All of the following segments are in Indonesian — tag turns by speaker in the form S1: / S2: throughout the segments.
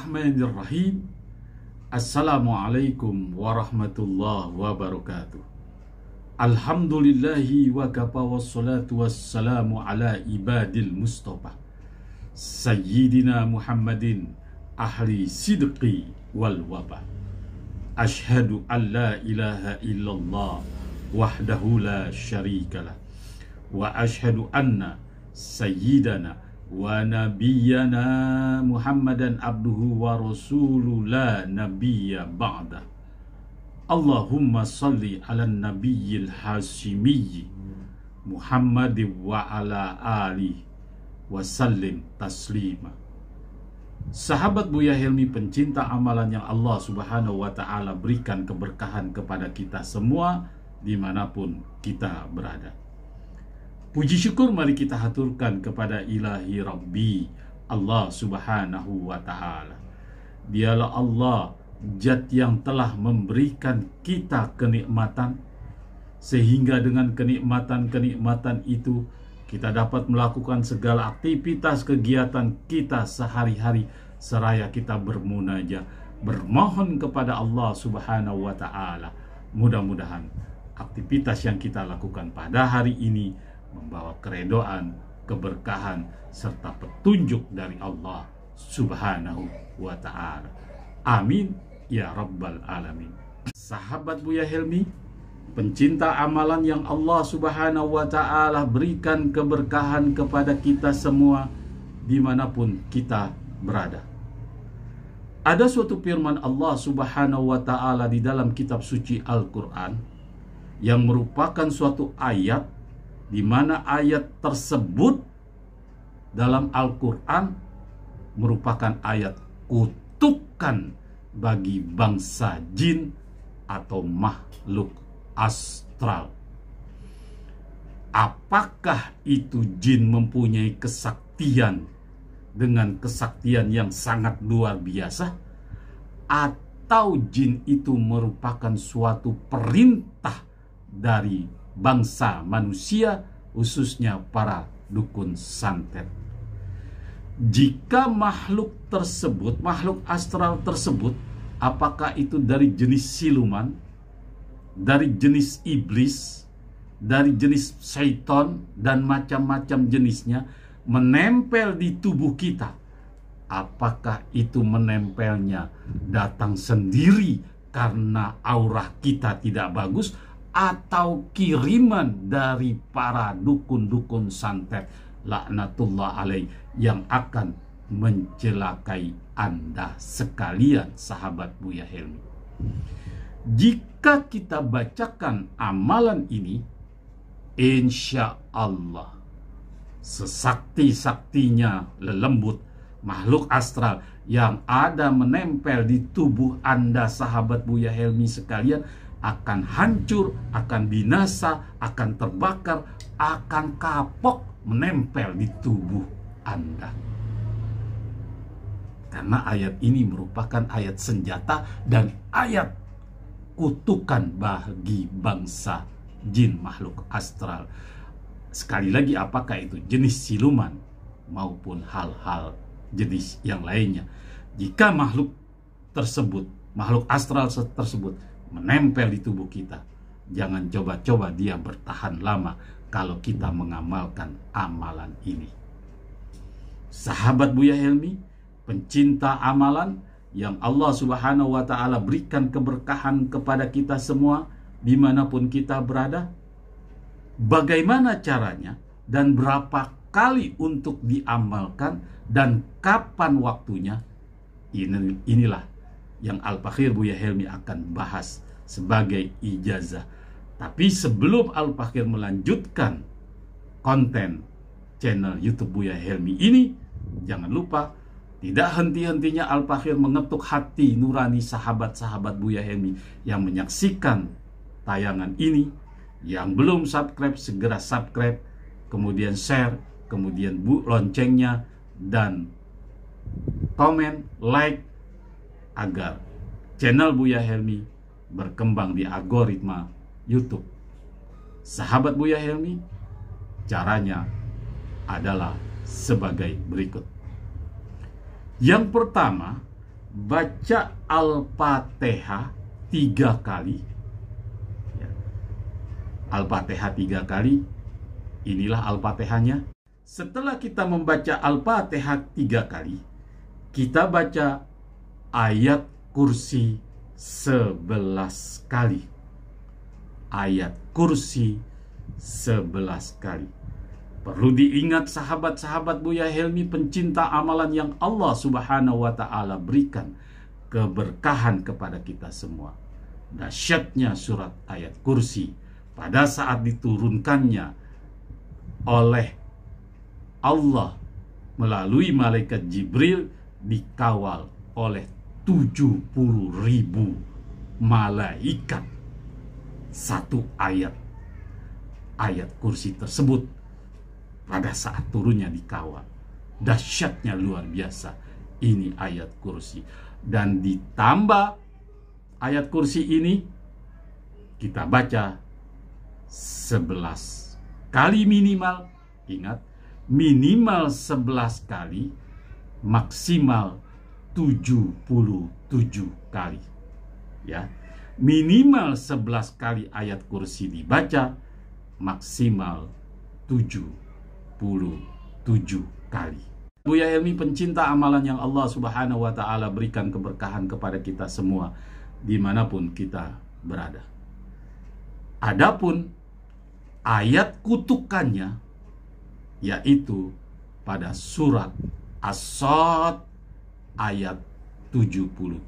S1: الرحمن الرحيم السلام عليكم ورحمة الله وبركاته الحمد لله وكفى والصلاة والسلام على عباد المصطفى سيدنا محمد أهل صدق والوبا أشهد أن لا إله إلا الله وحده لا شريك له وأشهد أن سيدنا محمد wa nabiyyana Muhammadan abduhu wa rasulula la nabiyya ba'da Allahumma salli ala nabiyyil hasimiyyi Muhammad wa ala ali wa sallim taslima Sahabat Buya Helmi, pencinta amalan yang Allah subhanahu wa ta'ala berikan keberkahan kepada kita semua dimanapun kita berada Puji syukur mari kita haturkan kepada ilahi Rabbi Allah subhanahu wa ta'ala Dialah Allah jat yang telah memberikan kita kenikmatan Sehingga dengan kenikmatan-kenikmatan itu Kita dapat melakukan segala aktivitas kegiatan kita sehari-hari Seraya kita bermunajat Bermohon kepada Allah subhanahu wa ta'ala Mudah-mudahan aktivitas yang kita lakukan pada hari ini membawa keredoan, keberkahan, serta petunjuk dari Allah Subhanahu wa Ta'ala. Amin ya Rabbal 'Alamin. Sahabat Buya Helmi, pencinta amalan yang Allah Subhanahu wa Ta'ala berikan keberkahan kepada kita semua dimanapun kita berada. Ada suatu firman Allah Subhanahu wa Ta'ala di dalam kitab suci Al-Quran yang merupakan suatu ayat di mana ayat tersebut dalam Al-Qur'an merupakan ayat kutukan bagi bangsa jin atau makhluk astral. Apakah itu jin mempunyai kesaktian dengan kesaktian yang sangat luar biasa atau jin itu merupakan suatu perintah dari bangsa manusia, khususnya para dukun santet. Jika makhluk tersebut, makhluk astral tersebut, apakah itu dari jenis siluman, dari jenis iblis, dari jenis syaiton, dan macam-macam jenisnya menempel di tubuh kita? Apakah itu menempelnya datang sendiri karena aura kita tidak bagus atau kiriman dari para dukun-dukun santet laknatullah alaih yang akan mencelakai Anda sekalian sahabat Buya Helmi. Jika kita bacakan amalan ini, insya Allah sesakti-saktinya lelembut makhluk astral yang ada menempel di tubuh Anda sahabat Buya Helmi sekalian akan hancur, akan binasa, akan terbakar, akan kapok menempel di tubuh Anda. Karena ayat ini merupakan ayat senjata dan ayat kutukan bagi bangsa jin makhluk astral. Sekali lagi apakah itu jenis siluman maupun hal-hal jenis yang lainnya. Jika makhluk tersebut, makhluk astral tersebut menempel di tubuh kita. Jangan coba-coba dia bertahan lama kalau kita mengamalkan amalan ini. Sahabat Buya Helmi, pencinta amalan yang Allah Subhanahu wa taala berikan keberkahan kepada kita semua dimanapun kita berada. Bagaimana caranya dan berapa kali untuk diamalkan dan kapan waktunya? Inilah yang al fakhir Buya Helmi akan bahas sebagai ijazah. Tapi sebelum al fakhir melanjutkan konten channel YouTube Buya Helmi ini, jangan lupa tidak henti-hentinya al fakhir mengetuk hati nurani sahabat-sahabat Buya Helmi yang menyaksikan tayangan ini. Yang belum subscribe, segera subscribe, kemudian share, kemudian bu loncengnya, dan komen, like, agar channel Buya Helmi berkembang di algoritma YouTube. Sahabat Buya Helmi, caranya adalah sebagai berikut. Yang pertama, baca Al-Fatihah tiga kali. Ya. Al-Fatihah tiga kali, inilah Al-Fatihahnya. Setelah kita membaca Al-Fatihah tiga kali, kita baca ayat kursi sebelas kali. Ayat kursi sebelas kali. Perlu diingat sahabat-sahabat Buya Helmi pencinta amalan yang Allah subhanahu wa ta'ala berikan keberkahan kepada kita semua. Dasyatnya surat ayat kursi pada saat diturunkannya oleh Allah melalui malaikat Jibril dikawal oleh 70 ribu malaikat satu ayat ayat kursi tersebut pada saat turunnya di kawah dahsyatnya luar biasa ini ayat kursi dan ditambah ayat kursi ini kita baca 11 kali minimal ingat minimal 11 kali maksimal 77 kali. Ya. Minimal 11 kali ayat kursi dibaca, maksimal 77 kali. Buya Elmi pencinta amalan yang Allah Subhanahu wa taala berikan keberkahan kepada kita semua dimanapun kita berada. Adapun ayat kutukannya yaitu pada surat As-Sad ayat 77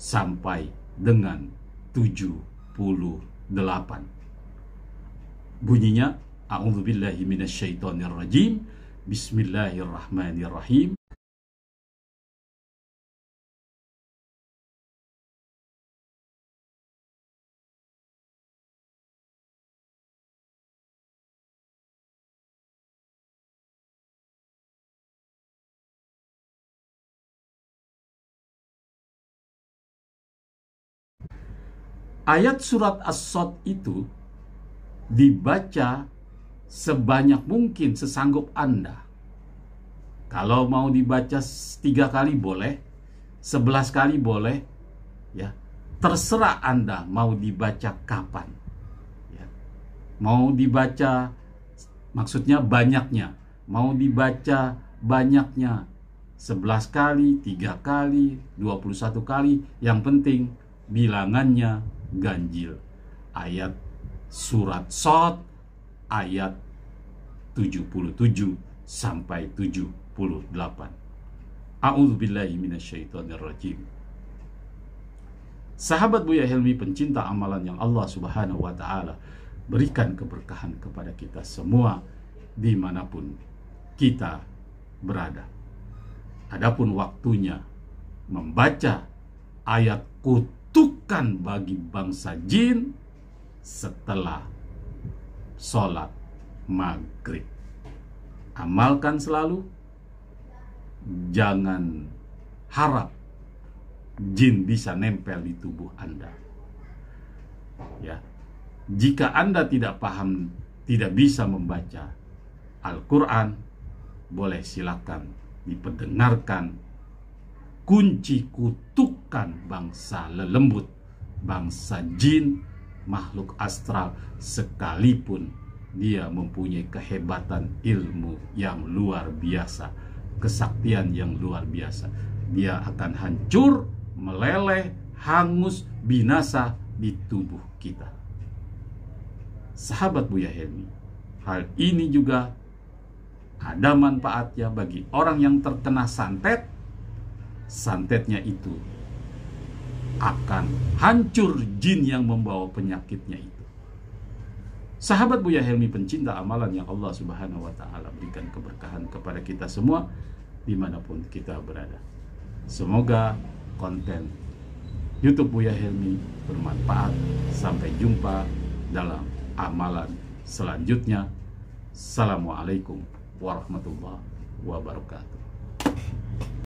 S1: sampai dengan 78. Bunyinya A'udzubillahiminasyaitonirrajim, Bismillahirrahmanirrahim. ayat surat As-Sod itu dibaca sebanyak mungkin sesanggup Anda. Kalau mau dibaca tiga kali boleh, sebelas kali boleh, ya terserah Anda mau dibaca kapan. Ya. Mau dibaca maksudnya banyaknya, mau dibaca banyaknya sebelas kali, tiga kali, dua puluh satu kali, yang penting bilangannya ganjil. Ayat surat Sot ayat 77 sampai 78. A'udzubillahi Sahabat Buya Helmi pencinta amalan yang Allah Subhanahu wa taala berikan keberkahan kepada kita semua dimanapun kita berada. Adapun waktunya membaca ayat Qut bukan bagi bangsa jin setelah sholat maghrib. Amalkan selalu, jangan harap jin bisa nempel di tubuh Anda. Ya. Jika Anda tidak paham, tidak bisa membaca Al-Qur'an, boleh silakan diperdengarkan kunci kutukan bangsa lelembut bangsa jin, makhluk astral, sekalipun dia mempunyai kehebatan ilmu yang luar biasa, kesaktian yang luar biasa. Dia akan hancur, meleleh, hangus, binasa di tubuh kita. Sahabat Buya Helmi, hal ini juga ada manfaatnya bagi orang yang terkena santet. Santetnya itu akan hancur jin yang membawa penyakitnya itu. Sahabat Buya Helmi pencinta amalan yang Allah Subhanahu wa taala berikan keberkahan kepada kita semua dimanapun kita berada. Semoga konten YouTube Buya Helmi bermanfaat. Sampai jumpa dalam amalan selanjutnya. Assalamualaikum warahmatullahi wabarakatuh.